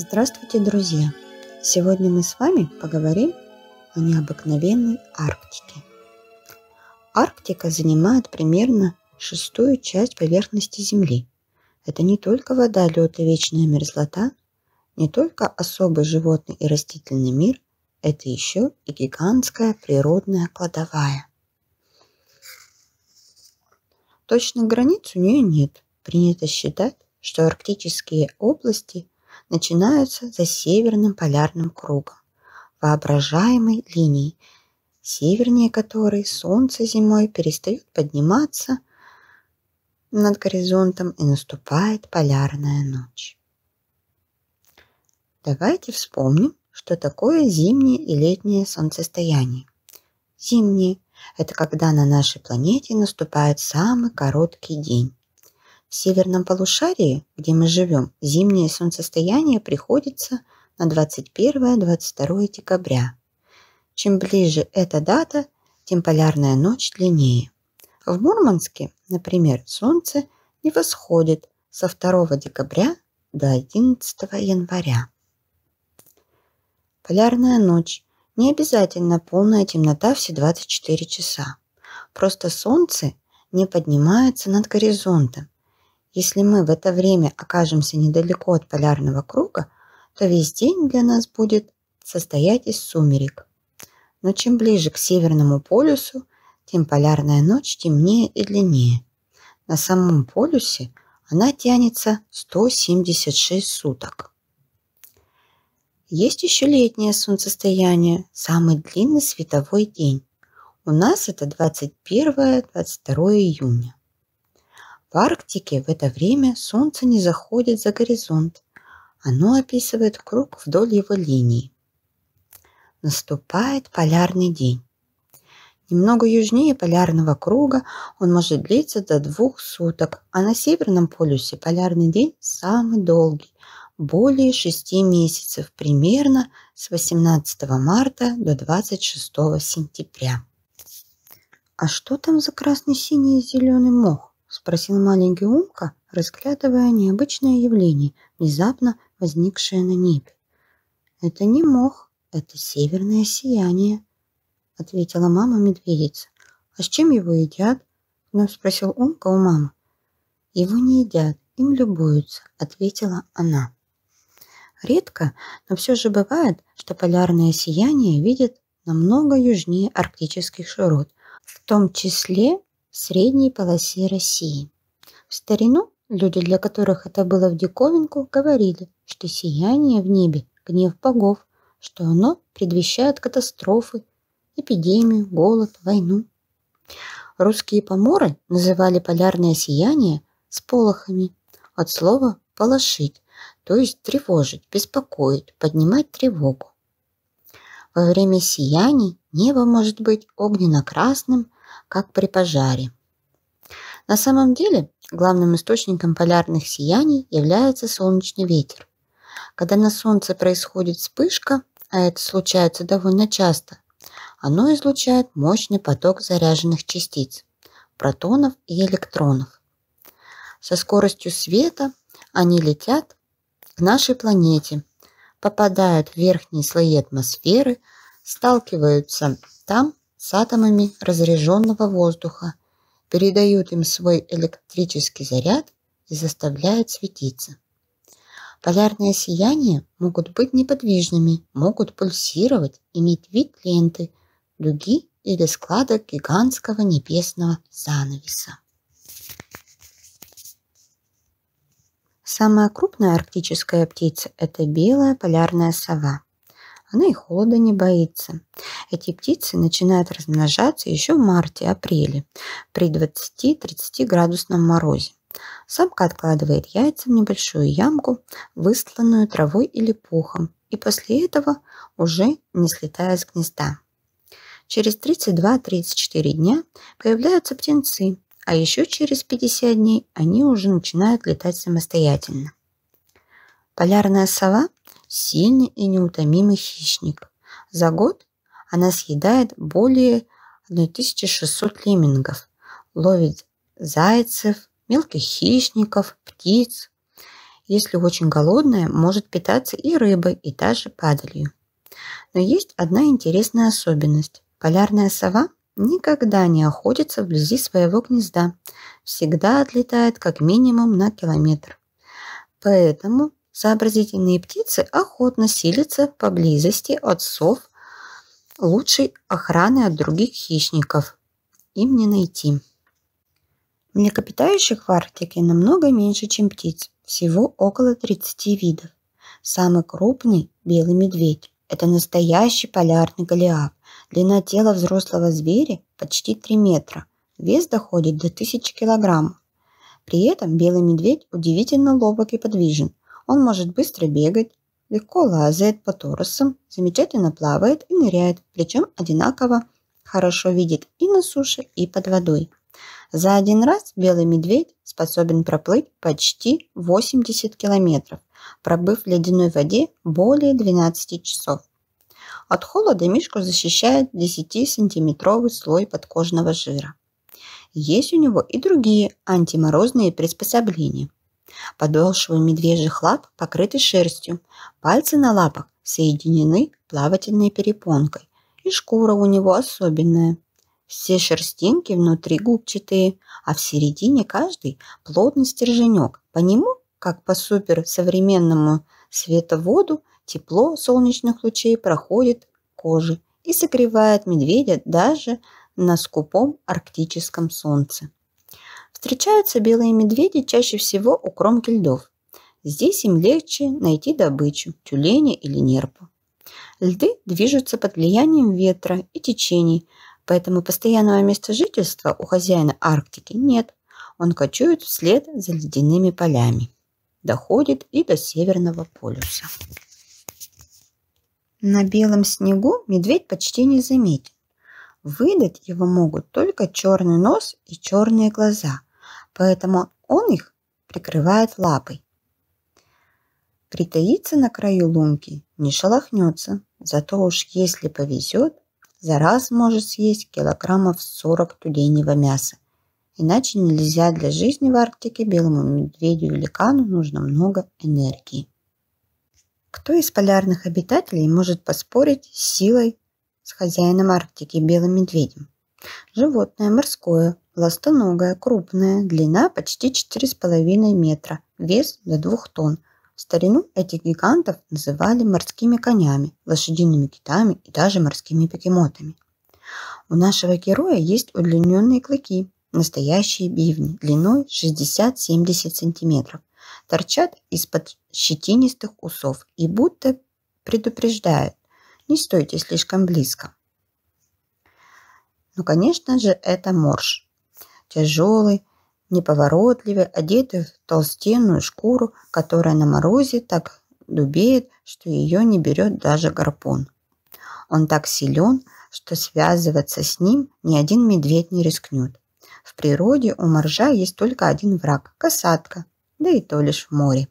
Здравствуйте, друзья! Сегодня мы с вами поговорим о необыкновенной Арктике. Арктика занимает примерно шестую часть поверхности Земли. Это не только вода, лед и вечная мерзлота, не только особый животный и растительный мир, это еще и гигантская природная кладовая. Точных границ у нее нет. Принято считать, что арктические области – начинаются за северным полярным кругом, воображаемой линией, севернее которой солнце зимой перестает подниматься над горизонтом и наступает полярная ночь. Давайте вспомним, что такое зимнее и летнее солнцестояние. Зимнее – это когда на нашей планете наступает самый короткий день в северном полушарии, где мы живем, зимнее солнцестояние приходится на 21-22 декабря. Чем ближе эта дата, тем полярная ночь длиннее. В Мурманске, например, солнце не восходит со 2 декабря до 11 января. Полярная ночь. Не обязательно полная темнота все 24 часа. Просто солнце не поднимается над горизонтом, если мы в это время окажемся недалеко от полярного круга, то весь день для нас будет состоять из сумерек. Но чем ближе к Северному полюсу, тем полярная ночь темнее и длиннее. На самом полюсе она тянется 176 суток. Есть еще летнее солнцестояние, самый длинный световой день. У нас это 21-22 июня. В Арктике в это время солнце не заходит за горизонт. Оно описывает круг вдоль его линии. Наступает полярный день. Немного южнее полярного круга он может длиться до двух суток, а на Северном полюсе полярный день самый долгий – более шести месяцев, примерно с 18 марта до 26 сентября. А что там за красный, синий и зеленый мох? – спросил маленький Умка, разглядывая необычное явление, внезапно возникшее на небе. «Это не мох, это северное сияние», – ответила мама-медведица. «А с чем его едят?» – вновь спросил Умка у мамы. «Его не едят, им любуются», – ответила она. Редко, но все же бывает, что полярное сияние видят намного южнее арктических широт, в том числе средней полосе России. В старину люди, для которых это было в диковинку, говорили, что сияние в небе – гнев богов, что оно предвещает катастрофы, эпидемию, голод, войну. Русские поморы называли полярное сияние сполохами от слова «полошить», то есть тревожить, беспокоить, поднимать тревогу. Во время сияний небо может быть огненно-красным, как при пожаре. На самом деле главным источником полярных сияний является солнечный ветер. Когда на Солнце происходит вспышка, а это случается довольно часто, оно излучает мощный поток заряженных частиц – протонов и электронов. Со скоростью света они летят к нашей планете, попадают в верхние слои атмосферы, сталкиваются там с атомами разряженного воздуха, передают им свой электрический заряд и заставляют светиться. Полярные сияния могут быть неподвижными, могут пульсировать, иметь вид ленты, дуги или складок гигантского небесного занавеса. Самая крупная арктическая птица – это белая полярная сова. Она и холода не боится. Эти птицы начинают размножаться еще в марте-апреле при 20-30 градусном морозе. Самка откладывает яйца в небольшую ямку, выстланную травой или пухом, и после этого уже не слетая с гнезда. Через 32-34 дня появляются птенцы, а еще через 50 дней они уже начинают летать самостоятельно. Полярная сова сильный и неутомимый хищник. За год она съедает более 1600 леммингов, ловит зайцев, мелких хищников, птиц. Если очень голодная, может питаться и рыбой, и даже падалью. Но есть одна интересная особенность. Полярная сова никогда не охотится вблизи своего гнезда, всегда отлетает как минимум на километр. Поэтому Сообразительные птицы охотно селятся поблизости от сов, лучшей охраны от других хищников. Им не найти. Млекопитающих в Арктике намного меньше, чем птиц, всего около 30 видов. Самый крупный – белый медведь. Это настоящий полярный голиаф. Длина тела взрослого зверя почти 3 метра. Вес доходит до 1000 килограммов. При этом белый медведь удивительно ловок и подвижен. Он может быстро бегать, легко лазает по торосам, замечательно плавает и ныряет, причем одинаково хорошо видит и на суше, и под водой. За один раз белый медведь способен проплыть почти 80 километров, пробыв в ледяной воде более 12 часов. От холода мишку защищает 10-сантиметровый слой подкожного жира. Есть у него и другие антиморозные приспособления. Подошвы медвежьих лап покрыты шерстью, пальцы на лапах соединены плавательной перепонкой, и шкура у него особенная. Все шерстинки внутри губчатые, а в середине каждый плотный стерженек. По нему, как по суперсовременному световоду, тепло солнечных лучей проходит кожи и согревает медведя даже на скупом арктическом солнце. Встречаются белые медведи чаще всего у кромки льдов. Здесь им легче найти добычу – тюленя или нерпу. Льды движутся под влиянием ветра и течений, поэтому постоянного места жительства у хозяина Арктики нет. Он кочует вслед за ледяными полями. Доходит и до Северного полюса. На белом снегу медведь почти не заметен. Выдать его могут только черный нос и черные глаза, поэтому он их прикрывает лапой. Притаится на краю лунки, не шелохнется, зато уж если повезет, за раз может съесть килограммов 40 тюленевого мяса. Иначе нельзя для жизни в Арктике белому медведю или кану нужно много энергии. Кто из полярных обитателей может поспорить с силой с хозяином Арктики белым медведем. Животное морское, ластоногое, крупное, длина почти 4,5 метра, вес до 2 тонн. В старину этих гигантов называли морскими конями, лошадиными китами и даже морскими покемотами. У нашего героя есть удлиненные клыки, настоящие бивни, длиной 60-70 см. Торчат из-под щетинистых усов и будто предупреждают, не стойте слишком близко. Но, ну, конечно же, это морж. Тяжелый, неповоротливый, одетый в толстенную шкуру, которая на морозе так дубеет, что ее не берет даже гарпун. Он так силен, что связываться с ним ни один медведь не рискнет. В природе у моржа есть только один враг – касатка, да и то лишь в море.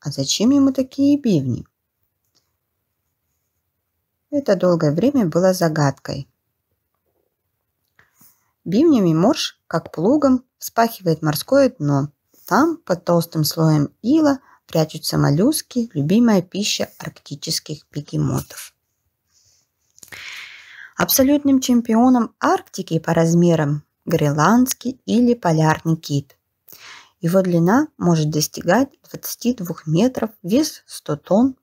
А зачем ему такие бивни? это долгое время было загадкой. Бивнями морж, как плугом, вспахивает морское дно. Там, под толстым слоем ила, прячутся моллюски, любимая пища арктических бегемотов. Абсолютным чемпионом Арктики по размерам гренландский или полярный кит. Его длина может достигать 22 метров, вес 100 тонн,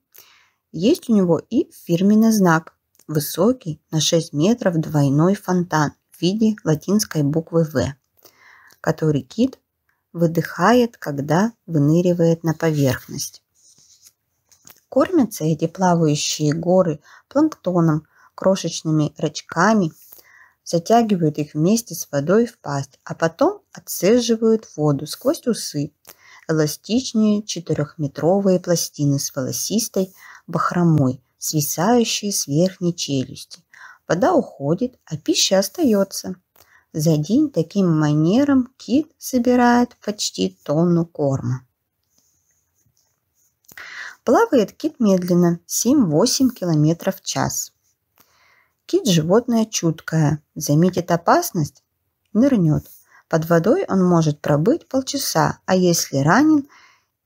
есть у него и фирменный знак – высокий на 6 метров двойной фонтан в виде латинской буквы «В», который кит выдыхает, когда выныривает на поверхность. Кормятся эти плавающие горы планктоном, крошечными рачками, затягивают их вместе с водой в пасть, а потом отцеживают воду сквозь усы, эластичные четырехметровые пластины с волосистой бахромой, свисающие с верхней челюсти. Вода уходит, а пища остается. За день таким манером кит собирает почти тонну корма. Плавает кит медленно, 7-8 км в час. Кит – животное чуткое, заметит опасность – нырнет. Под водой он может пробыть полчаса, а если ранен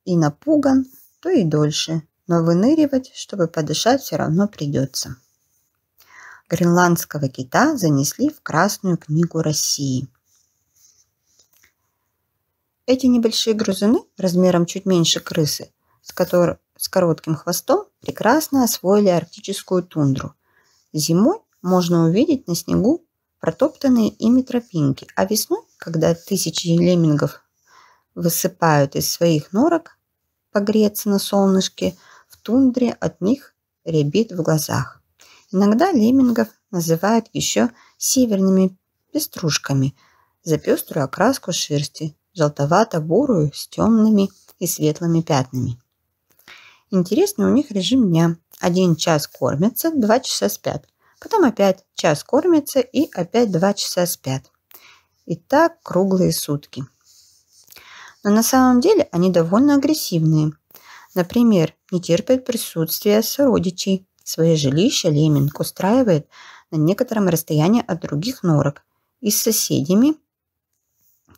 и напуган, то и дольше но выныривать, чтобы подышать, все равно придется. Гренландского кита занесли в Красную книгу России. Эти небольшие грызуны, размером чуть меньше крысы, с, котор... с коротким хвостом, прекрасно освоили арктическую тундру. Зимой можно увидеть на снегу протоптанные ими тропинки, а весной, когда тысячи леммингов высыпают из своих норок погреться на солнышке – тундре от них рябит в глазах. Иногда леммингов называют еще северными пеструшками за пеструю окраску шерсти, желтовато-бурую с темными и светлыми пятнами. Интересный у них режим дня. Один час кормятся, два часа спят. Потом опять час кормятся и опять два часа спят. И так круглые сутки. Но на самом деле они довольно агрессивные – Например, не терпит присутствия сородичей. Свое жилище лемминг устраивает на некотором расстоянии от других норок и с соседями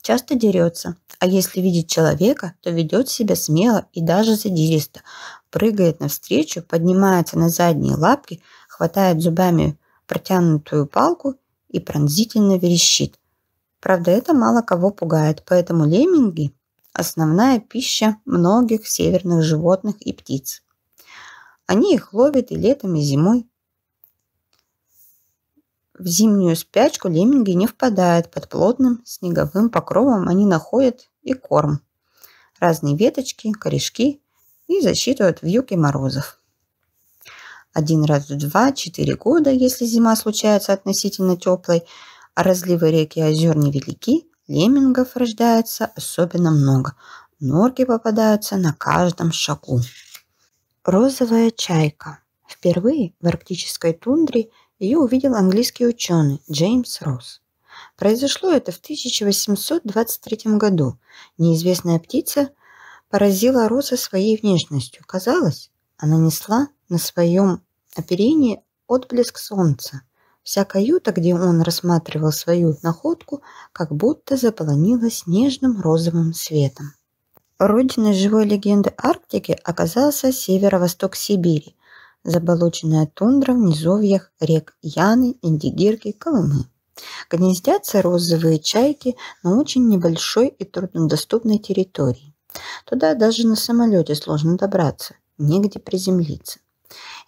часто дерется. А если видит человека, то ведет себя смело и даже задиристо. Прыгает навстречу, поднимается на задние лапки, хватает зубами протянутую палку и пронзительно верещит. Правда, это мало кого пугает, поэтому лемминги основная пища многих северных животных и птиц. Они их ловят и летом, и зимой. В зимнюю спячку лемминги не впадают. Под плотным снеговым покровом они находят и корм. Разные веточки, корешки и защиту от вьюг и морозов. Один раз в два-четыре года, если зима случается относительно теплой, а разливы реки и озер невелики, Леммингов рождается особенно много. Норки попадаются на каждом шагу. Розовая чайка. Впервые в арктической тундре ее увидел английский ученый Джеймс Росс. Произошло это в 1823 году. Неизвестная птица поразила Росса своей внешностью. Казалось, она несла на своем оперении отблеск солнца. Вся каюта, где он рассматривал свою находку, как будто заполонилась нежным розовым светом. Родиной живой легенды Арктики оказался северо-восток Сибири, заболоченная тундра в низовьях рек Яны, Индигирки, Колымы. Гнездятся розовые чайки на очень небольшой и труднодоступной территории. Туда даже на самолете сложно добраться, негде приземлиться.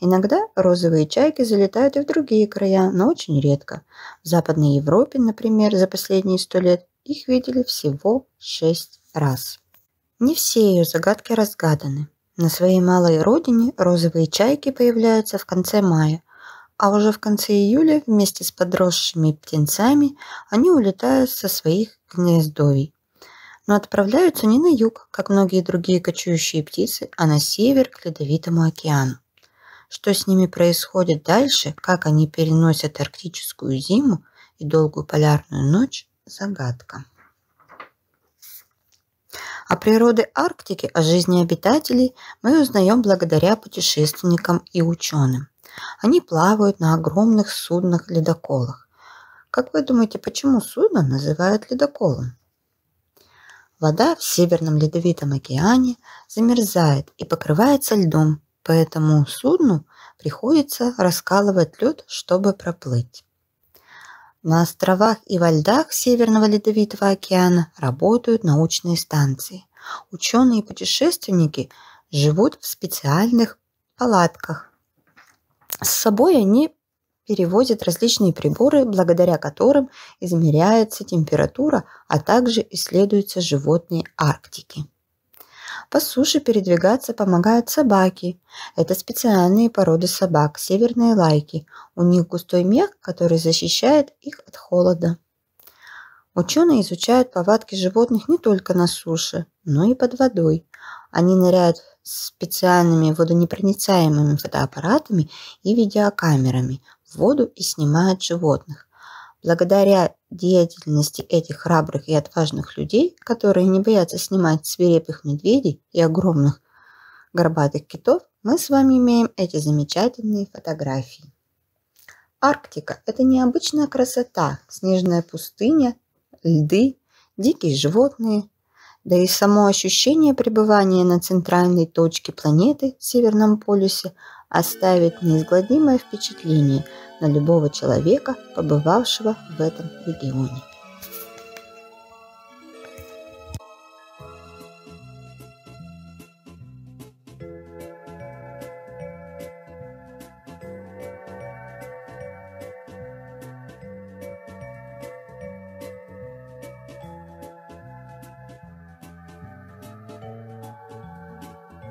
Иногда розовые чайки залетают и в другие края, но очень редко. В Западной Европе, например, за последние сто лет их видели всего шесть раз. Не все ее загадки разгаданы. На своей малой родине розовые чайки появляются в конце мая, а уже в конце июля вместе с подросшими птенцами они улетают со своих гнездовий но отправляются не на юг, как многие другие кочующие птицы, а на север к Ледовитому океану что с ними происходит дальше, как они переносят арктическую зиму и долгую полярную ночь – загадка. О природе Арктики, о жизни обитателей мы узнаем благодаря путешественникам и ученым. Они плавают на огромных судных ледоколах. Как вы думаете, почему судно называют ледоколом? Вода в Северном Ледовитом океане замерзает и покрывается льдом, поэтому судну приходится раскалывать лед, чтобы проплыть. На островах и во льдах Северного Ледовитого океана работают научные станции. Ученые и путешественники живут в специальных палатках. С собой они перевозят различные приборы, благодаря которым измеряется температура, а также исследуются животные Арктики. По суше передвигаться помогают собаки. Это специальные породы собак, северные лайки. У них густой мех, который защищает их от холода. Ученые изучают повадки животных не только на суше, но и под водой. Они ныряют специальными водонепроницаемыми фотоаппаратами и видеокамерами в воду и снимают животных. Благодаря деятельности этих храбрых и отважных людей, которые не боятся снимать свирепых медведей и огромных горбатых китов, мы с вами имеем эти замечательные фотографии. Арктика – это необычная красота, снежная пустыня, льды, дикие животные, да и само ощущение пребывания на центральной точке планеты в Северном полюсе оставит неизгладимое впечатление на любого человека, побывавшего в этом регионе.